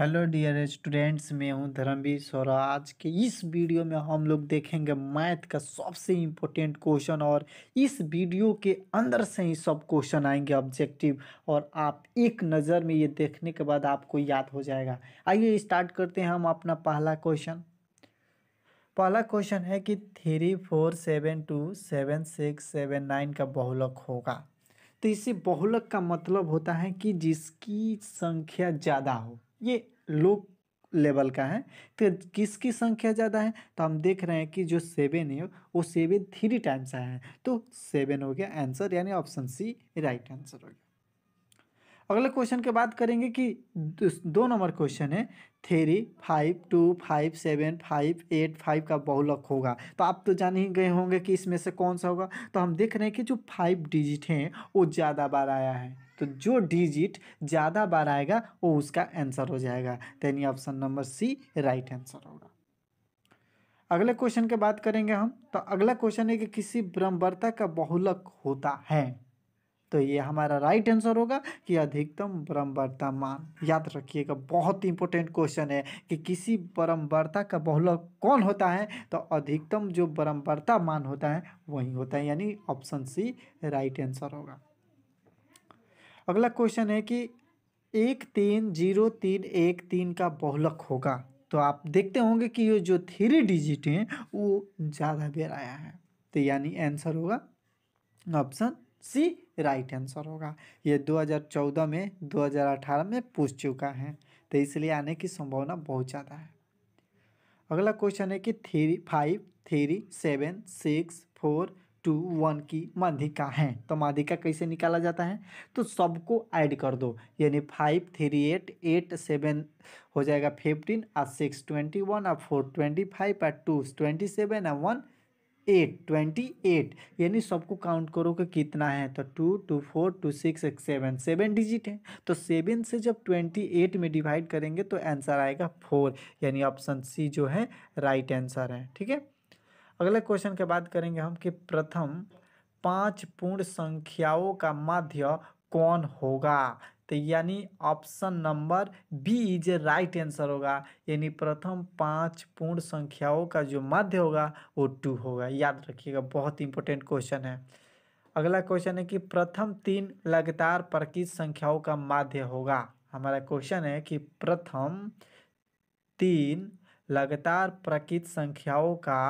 hello dear students मैं हूं धर्मवीर सौरा आज के इस वीडियो में हम लोग देखेंगे मैथ का सबसे इम्पोर्टेंट क्वेश्चन और इस वीडियो के अंदर से ही सब क्वेश्चन आएंगे ऑब्जेक्टिव और आप एक नज़र में ये देखने के बाद आपको याद हो जाएगा आइए स्टार्ट करते हैं हम अपना पहला क्वेश्चन पहला क्वेश्चन है कि three four seven two seven six seven nine का बहुलक होगा तो इसी बहुलक का मतलब होता है कि जिसकी संख्या ज़्यादा हो ये लो लेवल का है तो किसकी संख्या ज़्यादा है तो हम देख रहे हैं कि जो सेवन है वो सेवन थ्री टाइम्स आया है तो सेवन हो गया आंसर यानी ऑप्शन सी राइट आंसर हो गया अगले क्वेश्चन के बात करेंगे कि दो नंबर क्वेश्चन है three five two five seven five eight five का बहुलक होगा तो आप तो जान ही गए होंगे कि इसमें से कौन सा होगा तो हम देख रहे हैं कि जो फाइव डिजिट हैं वो ज़्यादा बार आया है तो जो डिजिट ज़्यादा बार आएगा वो उसका आंसर हो जाएगा यानी option number C right answer होगा अगले क्वेश्चन के बात करेंगे हम तो अगला क्वेश्चन है कि किसी ब्रह्मवर्ता का बहुलक होता है तो ये हमारा राइट आंसर होगा कि अधिकतम ब्रह्मवर्ता मान याद रखिएगा बहुत इंपॉर्टेंट क्वेश्चन है कि किसी ब्रह्मवर्ता का बहुलक कौन होता है तो अधिकतम जो ब्रह्मवर्ता मान होता है वही होता है यानी ऑप्शन सी राइट आंसर होगा अगला क्वेश्चन है कि एक तीन जीरो तीन एक तीन का बहुलक होगा तो आप देखते होंगे कि ये जो थ्री डिजिट हैं वो ज़्यादा बेर आया है तो यानी आंसर होगा ऑप्शन सी राइट आंसर होगा ये 2014 में 2018 में पूछ चुका है तो इसलिए आने की संभावना बहुत ज़्यादा है अगला क्वेश्चन है कि three five three seven six four two one की माध्यिका हैं तो माध्यिका कैसे निकाला जाता है तो सबको ऐड कर दो यानी five three eight eight seven हो जाएगा फिफ्टीन और सिक्स ट्वेंटी वन और फोर ट्वेंटी फाइव और टू ट्वेंटी सेवन और वन एट ट्वेंटी एट यानी सबको काउंट करो कि कितना है तो two two four two six seven seven digit है तो सेवन से जब ट्वेंटी एट में डिवाइड करेंगे तो आंसर आएगा फोर यानी ऑप्शन सी जो है राइट right आंसर है ठीक है अगले क्वेश्चन के बात करेंगे हम कि प्रथम पांच पूर्ण संख्याओं का माध्य कौन होगा तो यानी option number B is A right answer होगा यानी प्रथम पांच पूर्ण संख्याओं का जो माध्य होगा वो टू होगा याद रखिएगा बहुत इंपॉर्टेंट क्वेश्चन है अगला क्वेश्चन है कि प्रथम तीन लगातार प्रकृत संख्याओं का माध्य होगा हमारा क्वेश्चन है कि प्रथम तीन लगातार प्रकृत संख्याओं का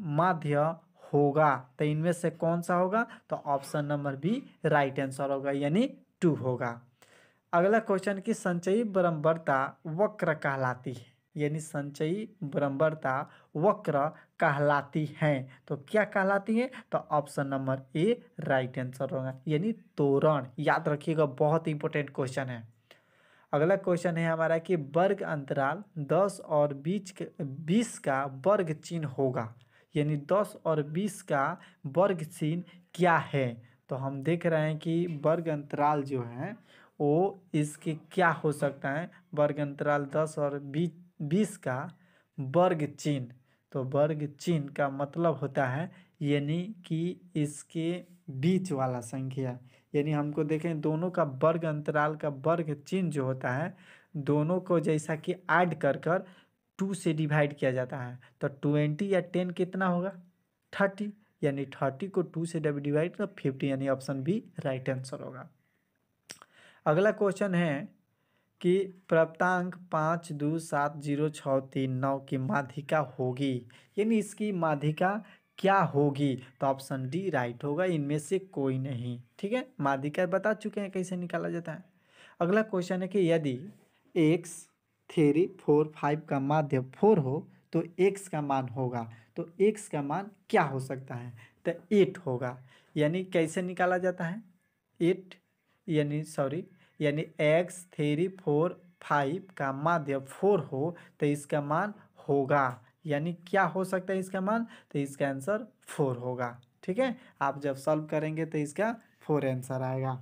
माध्य होगा तो इनमें से कौन सा होगा तो option number B right answer होगा यानी टू होगा अगला क्वेश्चन की संचयी बरम्बरता वक्र कहलाती है यानी संचयी बरम्बरता वक्र कहलाती हैं तो क्या कहलाती है तो option number A right answer होगा यानी तोरण याद रखिएगा बहुत इंपॉर्टेंट क्वेश्चन है अगला क्वेश्चन है हमारा कि वर्ग अंतराल दस और बीच बीस का वर्ग चिन्ह होगा यानी दस और बीस का वर्ग चिन्ह क्या है तो हम देख रहे हैं कि वर्ग अंतराल जो है वो इसके क्या हो सकता है वर्ग अंतराल दस और बीस का वर्ग चिन्ह तो वर्ग चिन्ह का मतलब होता है यानी कि इसके बीच वाला संख्या यानी हमको देखें दोनों का वर्ग अंतराल का वर्ग चिन्ह जो होता है दोनों को जैसा कि ऐड कर कर टू से डिवाइड किया जाता है तो ट्वेंटी या टेन कितना होगा थर्टी यानी थर्टी को टू से डब डिवाइड कर तो फिफ्टी यानी ऑप्शन बी राइट आंसर होगा अगला क्वेश्चन है कि प्राप्तांक पाँच दो सात जीरो छः तीन नौ की माध्यिका होगी यानी इसकी माध्यिका क्या होगी तो ऑप्शन डी राइट होगा इनमें से कोई नहीं ठीक है माध्यिका बता चुके हैं कैसे निकाला जाता है अगला क्वेश्चन है कि यदि एक्स थ्री फोर फाइव का माध्य फोर हो तो एक्स का मान होगा तो एक्स का मान क्या हो सकता है तो एट होगा यानी कैसे निकाला जाता है एट यानी सॉरी यानी एक्स थ्री फोर फाइव का माध्य फोर हो तो इसका मान होगा यानी क्या हो सकता है इसका मान तो इसका आंसर फोर होगा ठीक है आप जब सॉल्व करेंगे तो इसका फोर आंसर आएगा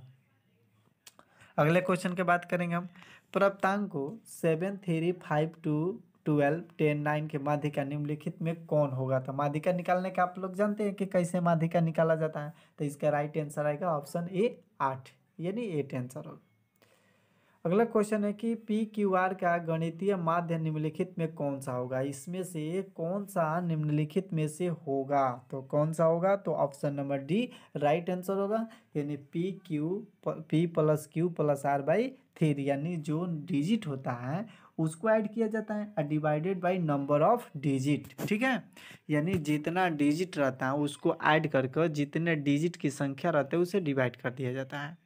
अगले क्वेश्चन की बात करेंगे हम प्रप्तांको seven three five two twelve ten nine के माध्यिका निम्नलिखित में कौन होगा तो माध्यिका निकालने का आप लोग जानते हैं कि कैसे माध्यिका निकाला जाता है तो इसका राइट आंसर आएगा ऑप्शन ए आठ यानी एट आंसर होगा अगला क्वेश्चन है कि पी क्यू आर का गणितीय माध्य निम्नलिखित में कौन सा होगा इसमें से कौन सा निम्नलिखित में से होगा तो कौन सा होगा तो option number D right answer होगा यानी P Q P plus Q plus R by three यानी जो डिजिट होता है उसको ऐड किया जाता है और divided by number of digit ठीक है यानी जितना डिजिट रहता है उसको ऐड करके जितने डिजिट की संख्या रहते है उसे डिवाइड कर दिया जाता है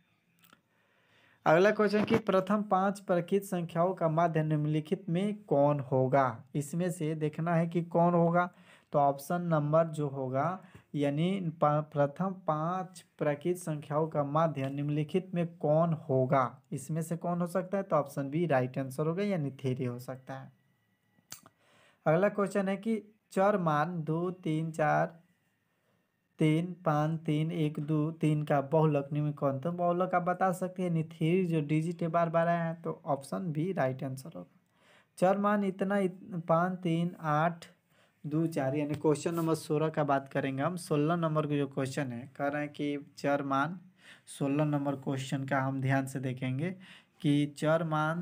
अगला क्वेश्चन कि प्रथम पांच प्रकृत संख्याओं का माध्य निम्नलिखित में कौन होगा इसमें से देखना है कि कौन होगा तो ऑप्शन नंबर जो होगा यानी प्रथम पांच प्राकृत संख्याओं का माध्य निम्नलिखित में कौन होगा इसमें से कौन हो सकता है तो ऑप्शन बी राइट आंसर होगा यानी थेरी हो सकता है अगला क्वेश्चन है कि चर मान दो तीन चार तीन पाँच तीन एक दो तीन का बहुलक कौन तो बहुलक आप बता सकते हैं यानी थेरी जो डिजिट है बार बार आया है तो ऑप्शन बी राइट आंसर होगा चर मान इतना इत, पाँच तीन आठ दो चार यानी क्वेश्चन नंबर सोलह का बात करेंगे हम सोलह नंबर का जो क्वेश्चन है कह रहे हैं कि चर मान सोलह नंबर क्वेश्चन का हम ध्यान से देखेंगे कि चर मान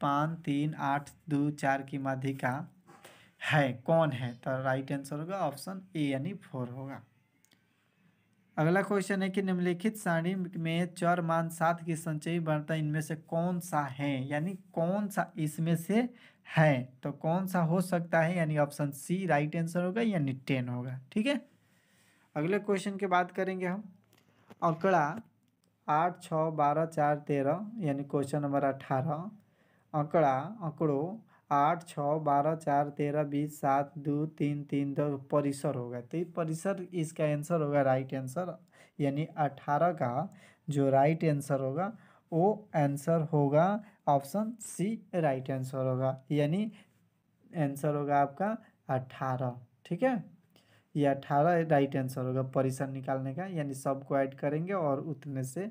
पाँच तीन आठ दो चार की माध्यिका है कौन है तो राइट आंसर होगा ऑप्शन ए यानी फोर होगा अगला क्वेश्चन है कि निम्नलिखित सारणी में चर मान सात की संचयी बढ़ता इनमें से कौन सा है यानी कौन सा इसमें से हैं तो कौन सा हो सकता है यानी ऑप्शन सी राइट आंसर होगा यानी टेन होगा ठीक है अगले क्वेश्चन की बात करेंगे हम आंकड़ा आठ छः बारह चार तेरह यानी क्वेश्चन नंबर अठारह आंकड़ा आंकड़ों आठ छः बारह चार तेरह बीस सात दो तीन तीन दो परिसर होगा तो परिसर इसका आंसर होगा राइट आंसर यानी अठारह का जो राइट आंसर होगा वो आंसर होगा ऑप्शन सी राइट आंसर होगा यानी आंसर होगा आपका अट्ठारह ठीक है ये अट्ठारह राइट आंसर होगा परिसर निकालने का यानी सब को ऐड करेंगे और उतने से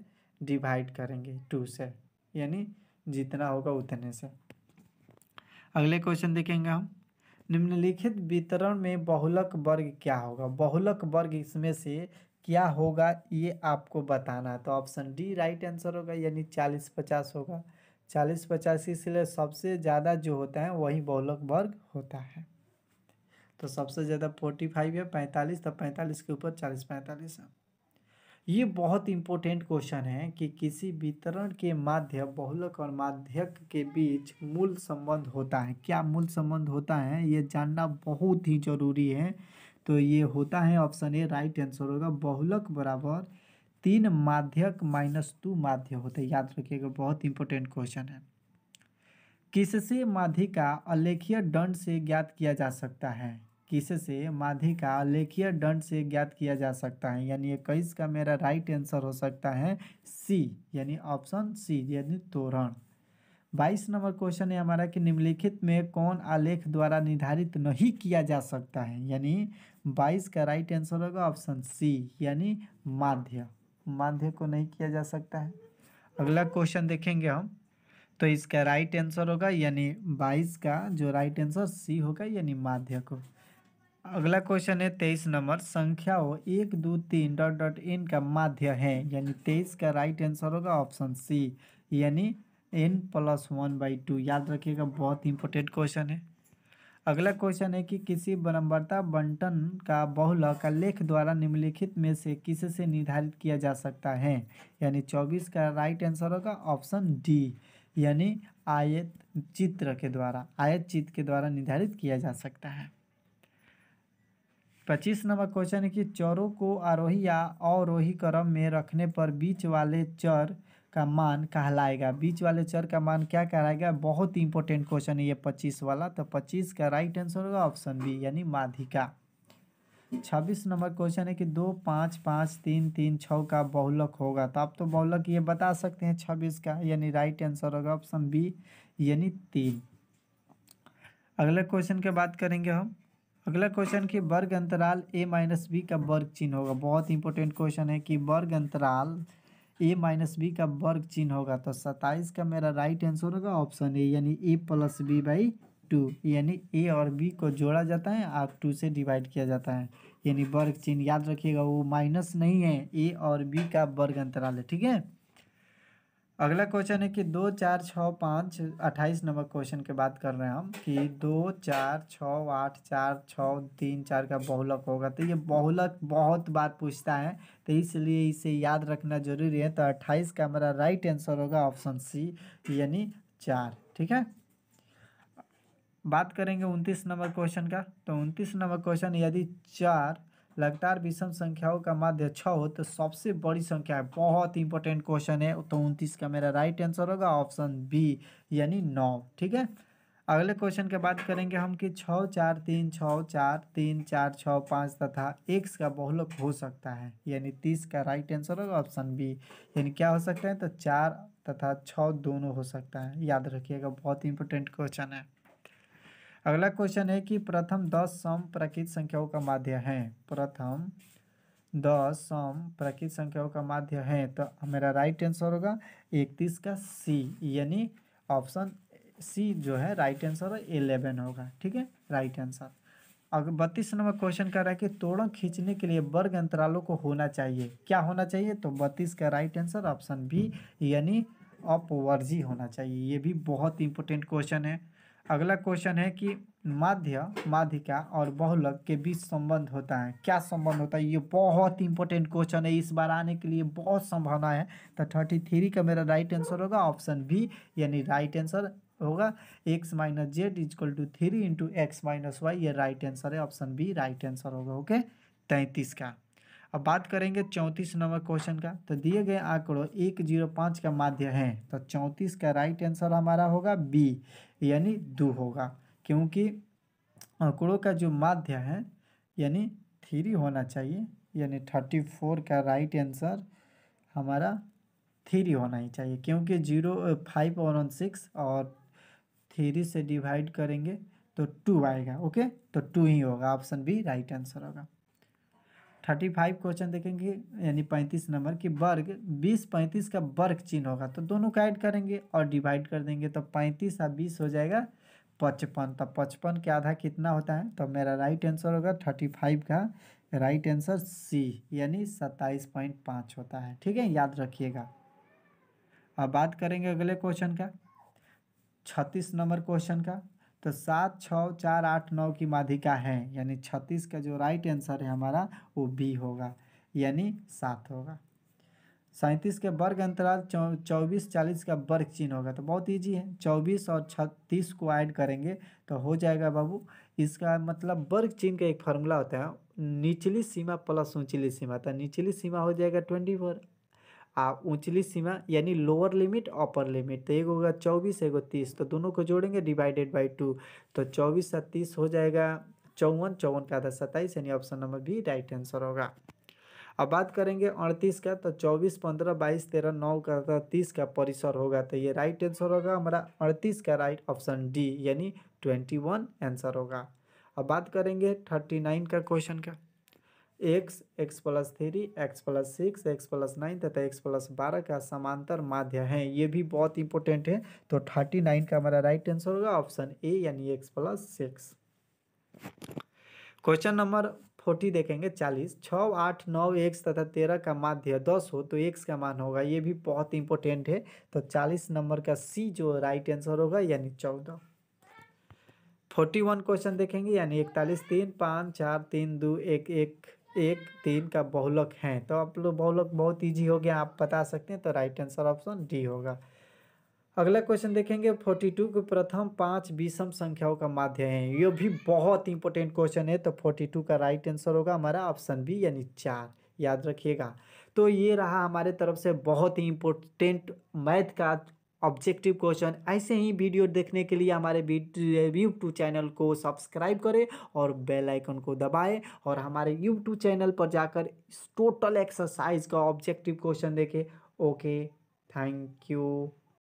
डिवाइड करेंगे टू से यानी जितना होगा उतने से अगले क्वेश्चन देखेंगे हम निम्नलिखित वितरण में बहुलक वर्ग क्या होगा बहुलक वर्ग इसमें से क्या होगा ये आपको बताना है तो ऑप्शन डी राइट आंसर होगा यानी चालीस पचास होगा चालीस पचास इसलिए सबसे ज़्यादा जो होता है वही बहुलक वर्ग होता है तो सबसे ज़्यादा फोर्टी फाइव है पैंतालीस तो पैंतालीस के ऊपर चालीस पैंतालीस है ये बहुत इम्पोर्टेंट क्वेश्चन है कि किसी वितरण के माध्य बहुलक और माध्यक के बीच मूल संबंध होता है क्या मूल संबंध होता है ये जानना बहुत ही जरूरी है तो ये होता है ऑप्शन ए राइट आंसर होगा बहुलक बराबर तीन माध्यक माइनस टू माध्य होते हैं याद रखिएगा बहुत इंपॉर्टेंट क्वेश्चन है किससे माध्य का अलेखीय दंड से ज्ञात किया जा सकता है किससे माध्य का अलेखीय दंड से ज्ञात किया जा सकता है यानी इक्कीस का मेरा राइट आंसर हो सकता है सी यानी ऑप्शन सी यानी तोरण बाईस नंबर क्वेश्चन है हमारा कि निम्नलिखित में कौन आलेख द्वारा निर्धारित नहीं किया जा सकता है यानी बाईस का राइट आंसर होगा ऑप्शन सी यानी माध्य माध्य को नहीं किया जा सकता है अगला क्वेश्चन देखेंगे हम तो इसका राइट आंसर होगा यानी बाईस का जो राइट आंसर सी होगा यानी माध्य को अगला क्वेश्चन है तेईस नंबर संख्याओं एक दो तीन डॉट डॉट इन का माध्य है यानी तेईस का राइट आंसर होगा ऑप्शन सी यानी N plus one by two याद रखिएगा बहुत इंपॉर्टेंट क्वेश्चन है अगला क्वेश्चन है कि किसी बनम्बरता बंटन का बहुलक लेख द्वारा निम्नलिखित में से किससे निर्धारित किया जा सकता है यानी चौबीस का राइट आंसर होगा ऑप्शन डी यानी आयत चित्र के द्वारा आयत चित्र के द्वारा निर्धारित किया जा सकता है पच्चीस नंबर क्वेश्चन है कि चरों को आरोही या अवरोही क्रम में रखने पर बीच वाले चर का मान कहलाएगा बीच वाले चर का मान क्या कहलाएगा बहुत ही इंपॉर्टेंट क्वेश्चन है ये पच्चीस वाला तो पच्चीस का राइट आंसर होगा ऑप्शन बी यानी माधिका छब्बीस नंबर क्वेश्चन है कि दो पाँच पाँच तीन तीन छः का बहुलक होगा तो आप तो बहुलक ये बता सकते हैं छब्बीस का यानी राइट आंसर होगा ऑप्शन बी यानी तीन अगले क्वेश्चन के बात करेंगे हम अगला क्वेश्चन कि वर्ग अंतराल ए माइनस बी का वर्ग चिन्ह होगा बहुत इंपॉर्टेंट क्वेश्चन है कि वर्ग अंतराल ए माइनस बी का वर्ग चिन्ह होगा तो सत्ताईस का मेरा राइट आंसर होगा ऑप्शन ए यानी A plus B by two यानी ए और बी को जोड़ा जाता है और टू से डिवाइड किया जाता है यानी वर्ग चिन्ह याद रखिएगा वो माइनस नहीं है ए और बी का वर्ग अंतराल है ठीक है अगला क्वेश्चन है कि दो चार छः पाँच अट्ठाईस नंबर क्वेश्चन के बात कर रहे हैं हम कि दो चार छः आठ चार छः तीन चार का बहुलक होगा तो ये बहुलक बहुत बार पूछता है तो इसलिए इसे याद रखना जरूरी है तो अट्ठाईस का हमारा राइट आंसर होगा ऑप्शन सी यानी चार ठीक है बात करेंगे उनतीस नंबर क्वेश्चन का तो उनतीस नंबर क्वेश्चन यदि चार लगातार विषम संख्याओं का माध्य छ हो तो सबसे बड़ी संख्या है बहुत इंपॉर्टेंट क्वेश्चन है तो उनतीस का मेरा राइट आंसर होगा ऑप्शन बी यानी नौ ठीक है अगले क्वेश्चन के बात करेंगे हम कि छः चार तीन छः चार तीन चार छः पाँच तथा एक का बहुलक हो सकता है यानी तीस का राइट आंसर होगा ऑप्शन बी यानी क्या हो सकता है तो चार तथा छः दोनों हो सकता है याद रखिएगा बहुत इंपॉर्टेंट क्वेश्चन है अगला क्वेश्चन है कि प्रथम दस सम प्रकृत संख्याओं का माध्य है प्रथम दस सम प्रकृत संख्याओं का माध्य है तो मेरा राइट आंसर होगा इकतीस का सी यानी ऑप्शन सी जो है राइट आंसर इलेवन होगा ठीक है राइट आंसर अगर बत्तीस नंबर क्वेश्चन कह रहा है कि तोड़ खींचने के लिए वर्ग अंतरालों को होना चाहिए क्या होना चाहिए तो बत्तीस का राइट आंसर ऑप्शन बी यानी अपवर्जी होना चाहिए ये भी बहुत इंपॉर्टेंट क्वेश्चन है अगला क्वेश्चन है कि माध्य माध्यिका और बहुलक के बीच संबंध होता है क्या संबंध होता है ये बहुत इंपॉर्टेंट क्वेश्चन है इस बार आने के लिए बहुत संभावना है तो थर्टी थ्री का मेरा राइट आंसर होगा ऑप्शन बी यानी राइट आंसर होगा X minus Z is equal to three into X minus Y ये राइट आंसर है ऑप्शन बी राइट आंसर होगा ओके तैंतीस का अब बात करेंगे चौंतीस नंबर क्वेश्चन का तो दिए गए आंकड़ों एक जीरो पाँच का माध्य है तो चौंतीस का राइट आंसर हमारा होगा बी यानी दो होगा क्योंकि आंकड़ों का जो माध्य है यानी थ्री होना चाहिए यानी थर्टी फोर का राइट आंसर हमारा थ्री होना ही चाहिए क्योंकि जीरो फाइव और वन सिक्स और थ्री से डिवाइड करेंगे तो टू आएगा ओके तो टू ही होगा ऑप्शन बी राइट आंसर होगा थर्टी फाइव क्वेश्चन देखेंगे यानी पैंतीस नंबर कि वर्ग बीस पैंतीस का वर्ग चिन्ह होगा तो दोनों का ऐड करेंगे और डिवाइड कर देंगे तो पैंतीस और बीस हो जाएगा पचपन तो पचपन के आधा कितना होता है तो मेरा राइट आंसर होगा थर्टी फाइव का राइट आंसर सी यानी सत्ताईस पॉइंट पाँच होता है ठीक है याद रखिएगा अब बात करेंगे अगले क्वेश्चन का छत्तीस नंबर क्वेश्चन का तो सात छः चार आठ नौ की माधिका है यानी छत्तीस का जो राइट आंसर है हमारा वो बी होगा यानी सात होगा सैंतीस के वर्ग अंतराल चौबीस चालीस का वर्ग चिन्ह होगा तो बहुत इजी है चौबीस और छत्तीस को ऐड करेंगे तो हो जाएगा बाबू इसका मतलब वर्ग चिन्ह का एक फार्मूला होता है निचली सीमा प्लस ऊंचली सीमा तो निचली सीमा हो जाएगा ट्वेंटी फोर आ उचली सीमा यानी लोअर लिमिट अपर लिमिट तो एक होगा चौबीस एगो तीस तो दोनों को जोड़ेंगे डिवाइडेड बाई टू तो चौबीस सा तीस हो जाएगा चौवन चौवन का आधा सत्ताईस यानी option number B right answer होगा अब बात करेंगे अड़तीस का तो चौबीस पंद्रह बाईस तेरह नौ का आधा तो तीस का परिसर होगा तो ये राइट आंसर होगा हमारा अड़तीस का राइट ऑप्शन डी यानी ट्वेंटी वन आंसर होगा अब बात करेंगे थर्टी नाइन का क्वेश्चन का X X plus three X plus six X plus nine तथा एक्स प्लस बारह का समांतर माध्य है ये भी बहुत इंपॉर्टेंट है तो थर्टी नाइन का हमारा राइट आंसर होगा ऑप्शन ए यानी X plus six question number forty देखेंगे चालीस छः आठ नौ एक्स तथा तेरह का माध्य दस हो तो एक्स का मान होगा ये भी बहुत इंपॉर्टेंट है तो चालीस नंबर का सी जो राइट आंसर होगा यानी चौदह फोर्टी वन क्वेश्चन देखेंगे यानी इकतालीस तीन पाँच चार तीन दो एक एक एक तीन का बहुलक है तो आप लोग बहुलक बहुत ईजी हो गया आप बता सकते हैं तो राइट आंसर ऑप्शन डी होगा अगला क्वेश्चन देखेंगे फोर्टी टू के प्रथम पांच विषम संख्याओं का माध्य है ये भी बहुत इंपॉर्टेंट क्वेश्चन है तो फोर्टी टू का राइट आंसर होगा हमारा ऑप्शन बी यानी चार याद रखिएगा तो ये रहा हमारे तरफ से बहुत ही इम्पोर्टेंट मैथ का ऑब्जेक्टिव क्वेश्चन ऐसे ही वीडियो देखने के लिए हमारे यूट्यूब चैनल को सब्सक्राइब करें और बेल आइकन को दबाएं और हमारे यूट्यूब चैनल पर जाकर टोटल एक्सरसाइज का ऑब्जेक्टिव क्वेश्चन देखें ओके थैंक यू